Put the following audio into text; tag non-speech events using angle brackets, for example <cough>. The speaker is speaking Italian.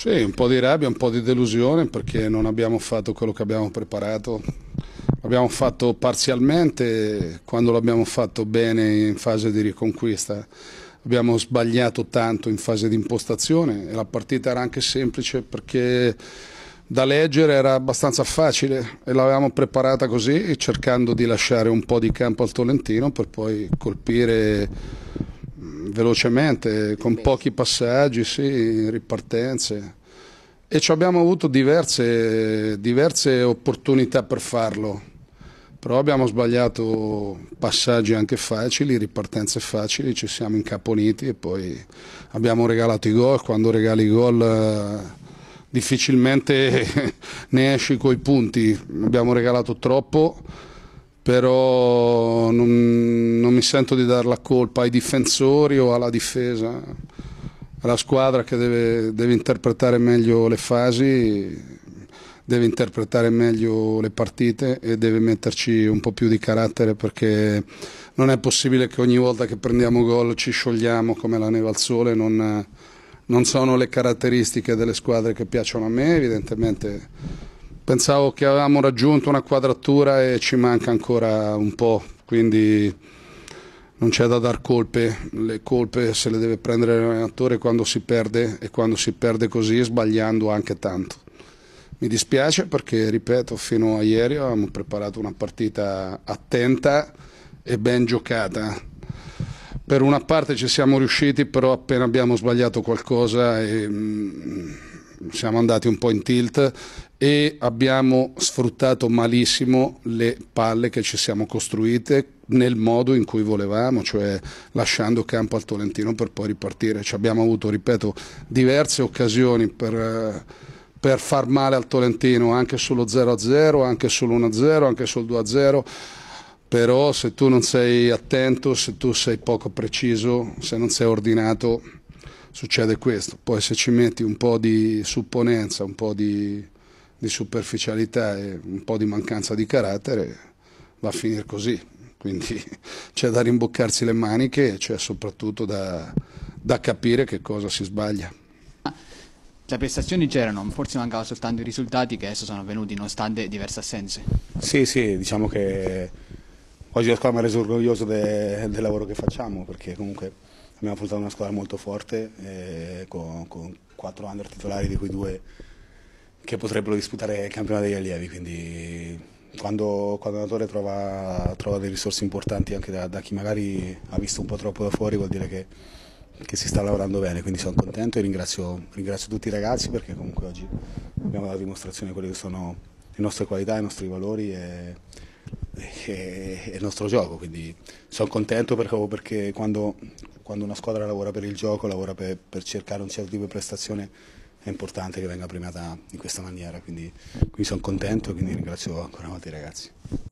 Sì, un po' di rabbia, un po' di delusione perché non abbiamo fatto quello che abbiamo preparato. L'abbiamo fatto parzialmente, quando l'abbiamo fatto bene in fase di riconquista abbiamo sbagliato tanto in fase di impostazione e la partita era anche semplice perché da leggere era abbastanza facile e l'avevamo preparata così cercando di lasciare un po' di campo al Tolentino per poi colpire velocemente, con pochi passaggi, sì, ripartenze. E ci abbiamo avuto diverse, diverse opportunità per farlo, però abbiamo sbagliato passaggi anche facili, ripartenze facili, ci siamo incaponiti e poi abbiamo regalato i gol. Quando regali i gol eh, difficilmente <laughs> ne esci coi punti, abbiamo regalato troppo però non, non mi sento di dare la colpa ai difensori o alla difesa, alla squadra che deve, deve interpretare meglio le fasi deve interpretare meglio le partite e deve metterci un po' più di carattere perché non è possibile che ogni volta che prendiamo gol ci sciogliamo come la neve al sole, non, non sono le caratteristiche delle squadre che piacciono a me, evidentemente Pensavo che avevamo raggiunto una quadratura e ci manca ancora un po', quindi non c'è da dar colpe, le colpe se le deve prendere l'allenatore quando si perde e quando si perde così sbagliando anche tanto. Mi dispiace perché, ripeto, fino a ieri avevamo preparato una partita attenta e ben giocata. Per una parte ci siamo riusciti, però appena abbiamo sbagliato qualcosa... E, mm, siamo andati un po' in tilt e abbiamo sfruttato malissimo le palle che ci siamo costruite nel modo in cui volevamo, cioè lasciando campo al Tolentino per poi ripartire. Ci abbiamo avuto, ripeto, diverse occasioni per, eh, per far male al Tolentino, anche sullo 0-0, anche sull'1-0, anche sul 2-0 però se tu non sei attento, se tu sei poco preciso, se non sei ordinato, succede questo. Poi se ci metti un po' di supponenza, un po' di, di superficialità e un po' di mancanza di carattere, va a finire così. Quindi <laughs> c'è da rimboccarsi le maniche e c'è soprattutto da, da capire che cosa si sbaglia. Le prestazioni c'erano, forse mancavano soltanto i risultati che adesso sono avvenuti nonostante diverse assenze. Sì, sì, diciamo che oggi la squadra mi ha reso orgoglioso de, del lavoro che facciamo perché comunque abbiamo affrontato una squadra molto forte eh, con, con quattro under titolari di quei due che potrebbero disputare il campionato degli allievi, quindi quando, quando un allenatore trova, trova delle risorse importanti anche da, da, chi magari ha visto un po' troppo da fuori vuol dire che, che si sta lavorando bene, quindi sono contento e ringrazio, ringrazio, tutti i ragazzi perché comunque oggi abbiamo dato dimostrazione di quelle che sono le nostre qualità, i nostri valori e, e, e il nostro gioco, quindi sono contento perché, perché quando quando una squadra lavora per il gioco, lavora per, per cercare un certo tipo di prestazione, è importante che venga premiata in questa maniera. Quindi, quindi sono contento e quindi ringrazio ancora una volta i ragazzi.